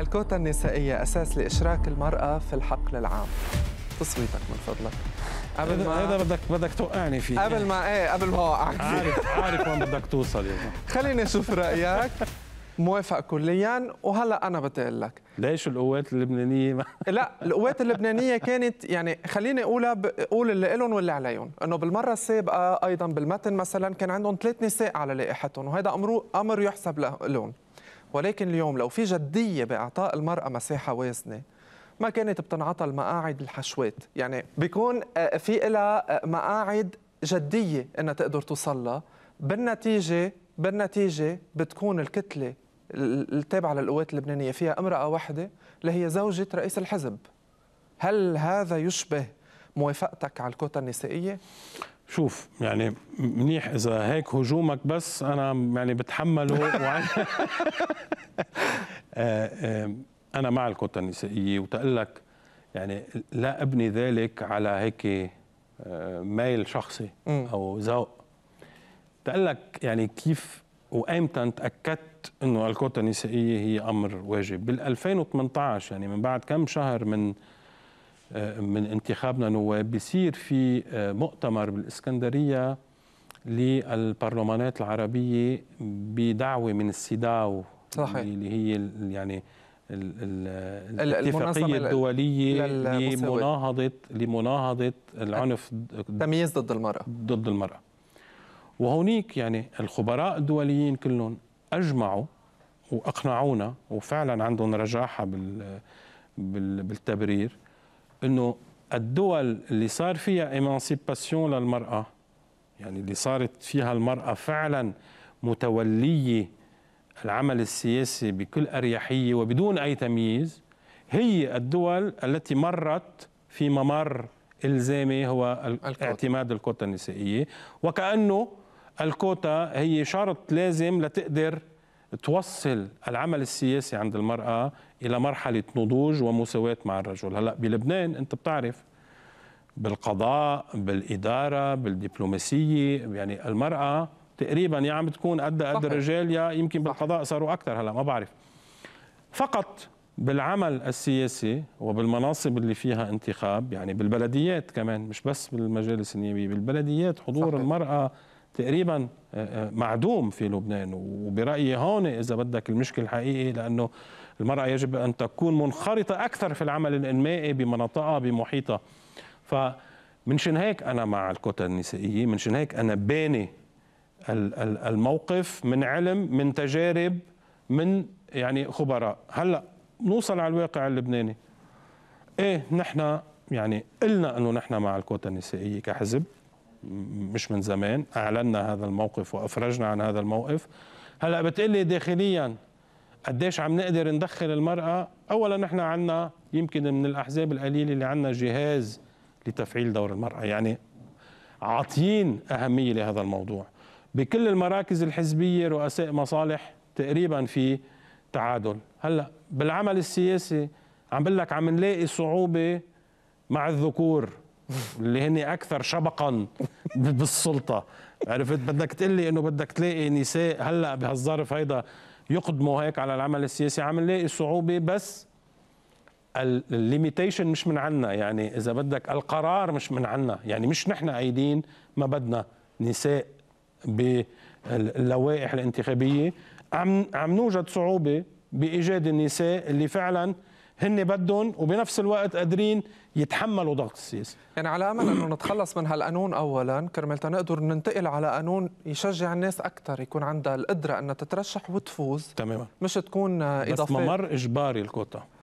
الكوتا النسائية أساس لإشراك المرأة في الحقل العام تصويتك من فضلك قبل ما هذا بدك بدك توقعني فيه قبل ما ايه قبل ما اوقعك عارف عارف وين بدك توصل يا خليني اشوف رايك موافق كليا وهلا انا بتقول لك ليش القوات اللبنانيه ما... لا القوات اللبنانيه كانت يعني خليني اقولها بقول اللي لهم واللي عليهم انه بالمره السابقه ايضا بالمتن مثلا كان عندهم ثلاث نساء على لائحتهم وهذا امر امر يحسب لهم ولكن اليوم لو في جدية بإعطاء المرأة مساحة وازنة ما كانت بتنعطى المقاعد الحشوات يعني بيكون آه، في إلى آه، مقاعد جدية إنها تقدر توصلها بالنتيجة بالنتيجة بتكون الكتلة التابعة للقوات اللبنانية فيها امرأة واحدة اللي هي زوجة رئيس الحزب هل هذا يشبه موافقتك على الكوتا النسائية؟ شوف يعني منيح اذا هيك هجومك بس انا يعني بتحمله وعن... آه، آه، انا مع الكوتا النسائيه وتقلك يعني لا ابني ذلك على هيك آه، ميل شخصي او ذوق تقلك يعني كيف وايمتى تاكدت انه الكوتا النسائيه هي امر واجب بال 2018 يعني من بعد كم شهر من من انتخابنا نواب بيصير في آه، مؤتمر بالاسكندريه للبرلمانات العربيه بدعوه من السيداو صحيح. اللي هي يعني الاتفاقيه الدوليه لمناهضه لمناهضه العنف التمييز ضد المراه ضد المراه وهونيك يعني الخبراء الدوليين كلهم اجمعوا واقنعونا وفعلا عندهم رجاحه بال بالتبرير انه الدول اللي صار فيها ايمانسيباسيون للمراه يعني اللي صارت فيها المراه فعلا متوليه العمل السياسي بكل اريحيه وبدون اي تمييز هي الدول التي مرت في ممر الزامي هو اعتماد الكوتا النسائيه وكانه الكوتا هي شرط لازم لتقدر توصل العمل السياسي عند المرأة إلى مرحلة نضوج ومساواة مع الرجل هلأ بلبنان أنت بتعرف بالقضاء بالإدارة بالدبلوماسية يعني المرأة تقريبا يا عم تكون قد قد الرجال يا يمكن بالقضاء صاروا أكثر هلأ ما بعرف فقط بالعمل السياسي وبالمناصب اللي فيها انتخاب يعني بالبلديات كمان مش بس بالمجالس النيابية بالبلديات حضور صحيح. المرأة تقريبا آه، آه، معدوم في لبنان وبرايي هون اذا بدك المشكله الحقيقي لانه المراه يجب ان تكون منخرطه اكثر في العمل الانمائي بمناطقها بمحيطها ف منشان هيك انا مع الكوتا النسائيه منشان هيك انا باني الموقف من علم من تجارب من يعني خبراء هلا نوصل على الواقع اللبناني ايه نحن يعني قلنا انه نحن مع الكوتا النسائيه كحزب مش من زمان اعلنا هذا الموقف وافرجنا عن هذا الموقف هلا بتقلي داخليا قديش عم نقدر ندخل المرأة أولا نحن عندنا يمكن من الأحزاب القليلة اللي عندنا جهاز لتفعيل دور المرأة يعني عاطيين أهمية لهذا الموضوع بكل المراكز الحزبية رؤساء مصالح تقريبا في تعادل هلا بالعمل السياسي عم بقول لك عم نلاقي صعوبة مع الذكور اللي هن اكثر شبقا بالسلطه عرفت بدك تقول لي انه بدك تلاقي نساء هلا بهالظرف هيدا يقدموا هيك على العمل السياسي عم نلاقي صعوبه بس الليميتيشن مش من عنا يعني اذا بدك القرار مش من عنا يعني مش نحن قايدين ما بدنا نساء باللوائح الانتخابيه عم عم نوجد صعوبه بايجاد النساء اللي فعلا هن بدهم وبنفس الوقت قادرين يتحملوا ضغط السياسي يعني على امل انه نتخلص من هالقانون اولا كرمال تنقدر ننتقل على قانون يشجع الناس اكثر يكون عندها القدره انها تترشح وتفوز تماما مش تكون اضافه بس ممر اجباري الكوتا